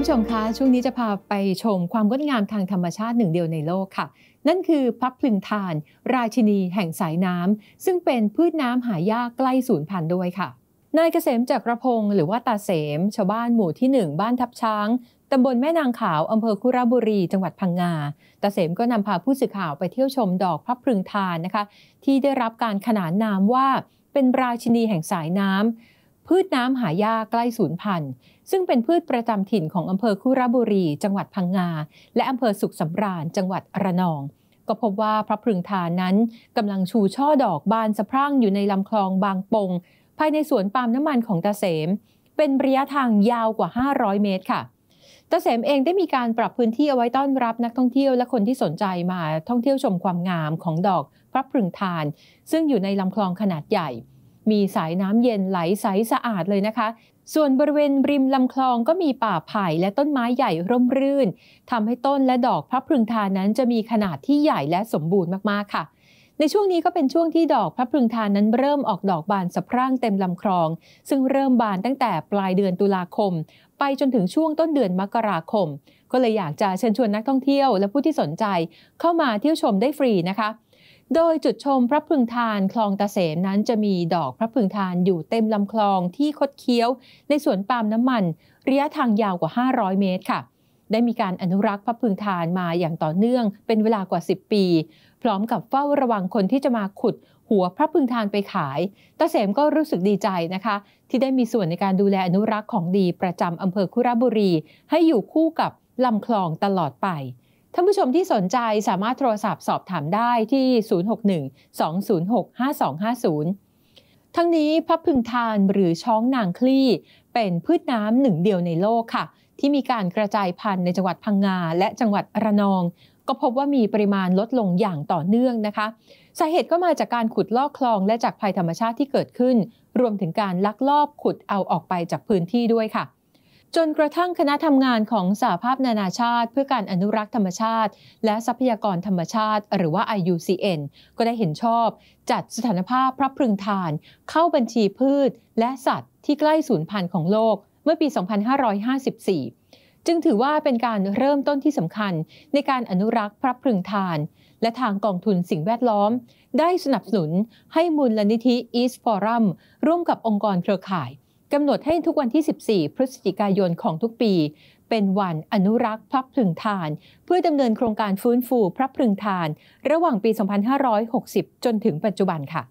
คุณผู้ชมคะช่วงนี้จะพาไปชมความงดงามทางธรรมชาติหนึ่งเดียวในโลกค่ะ นั่นคือพับพลึงทาน ราชินีแห่งสายน้ำซึ่งเป็นพืชน้ำหายากใกล้สูญพันธุ์ด้วยค่ะ นายเกษมจักรพงศ์หรือว่าตาเสมชาวบ้านหมู่ที่ 1 บ้านทับช้างตำบลแม่นางขาวอำเภอคุระบุรี จังหวัดพังงา ตาเสมก็นำพาผู้สื่อข่าวไปเที่ยวชมดอกพับพลึงทานนะคะที่ได้รับการขนานนามว่า เป็นราชินีแห่งสายน้ำพืชน้ำหายากใกล้สูญพันธุ์ซึ่งเป็นพืชประจำถิ่นของอำเภอคุระบุรี จังหวัดพังงา และอำเภอสุขสำราญ จังหวัดระนอง ก็พบว่าพระพรึงทานนั้นกำลังชูช่อดอกบานสะพรั่งอยู่ในลำคลองบางปง ภายในสวนปาล์มน้ำมันของตาเสม เป็นระยะทางยาวกว่า 500 เมตรค่ะตาเสมเองได้มีการปรับพื้นที่เอาไว้ต้อนรับนักท่องเที่ยวและคนที่สนใจมาท่องเที่ยวชมความงามของดอก พระพรึงทานซึ่งอยู่ในลำคลองขนาดใหญ่มีสายน้ำเย็นไหลใสสะอาดเลยนะคะ ส่วนบริเวณริมลำคลองก็มีป่าไผ่และต้นไม้ใหญ่ร่มรื่นทำให้ต้นและดอกพระพรึงทานนั้นจะมีขนาดที่ใหญ่และสมบูรณ์มากๆค่ะ ในช่วงนี้ก็เป็นช่วงที่ดอกพระพรึงทานนั้นเริ่มออกดอกบานสะพรั่งเต็มลำคลอง ซึ่งเริ่มบานตั้งแต่ปลายเดือนตุลาคม ไปจนถึงช่วงต้นเดือนมกราคม ก็เลยอยากจะเชิญชวนนักท่องเที่ยวและผู้ที่สนใจเข้ามาเที่ยวชมได้ฟรีนะคะโดยจุดชมพระพึงทานคลองตาเสมนั้นจะมีดอกพระพึงทานอยู่เต็มลำคลองที่คดเคี้ยว ในสวนปาล์มน้ำมันระยะทางยาวกว่า 500 เมตรค่ะได้มีการอนุรักษ์พระพึงทานมาอย่างต่อเนื่องเป็นเวลากว่า 10 ปี พร้อมกับเฝ้าระวังคนที่จะมาขุดหัวพระพึงทานไปขายตาเสมก็รู้สึกดีใจนะคะ ที่ได้มีส่วนในการดูแลอนุรักษ์ของดีประจำอำเภอคุระบุรีให้อยู่คู่กับลำคลองตลอดไปท่านผู้ชมที่สนใจสามารถโทรศัพท์สอบถามได้ที่ 061-206-5250 ทั้งนี้พับพึงทานหรือช้องนางคลี่ เป็นพืชน้ำหนึ่งเดียวในโลกค่ะที่มีการกระจายพันธุ์ในจังหวัดพังงาและจังหวัดระนอง ก็พบว่ามีปริมาณลดลงอย่างต่อเนื่องนะคะ สาเหตุก็มาจากการขุดลอกคลองและจากภัยธรรมชาติที่เกิดขึ้น รวมถึงการลักลอบขุดเอาออกไปจากพื้นที่ด้วยค่ะจนกระทั่งคณะทำงานของสหภาพนานาชาติเพื่อการอนุรักษ์ธรรมชาติ และทรัพยากรธรรมชาติ หรือว่า IUCN ก็ได้เห็นชอบจัดสถานภาพพระพึงทาน เข้าบัญชีพืชและสัตว์ที่ใกล้สูญพันธุ์ของโลก เมื่อปี 2554 จึงถือว่าเป็นการเริ่มต้นที่สำคัญในการอนุรักษ์พระพึงทาน และทางกองทุนสิ่งแวดล้อม ได้สนับสนุนให้มูลลนิธิ East Forum ร่วมกับองค์กรเครือข่ายกำหนดให้ทุกวันที่ 14 พฤศจิกายนของทุกปี เป็นวันอนุรักษ์พระพึงทาน เพื่อดำเนินโครงการฟื้นฟูพระพึงทาน ระหว่างปี 2560 จนถึงปัจจุบันค่ะ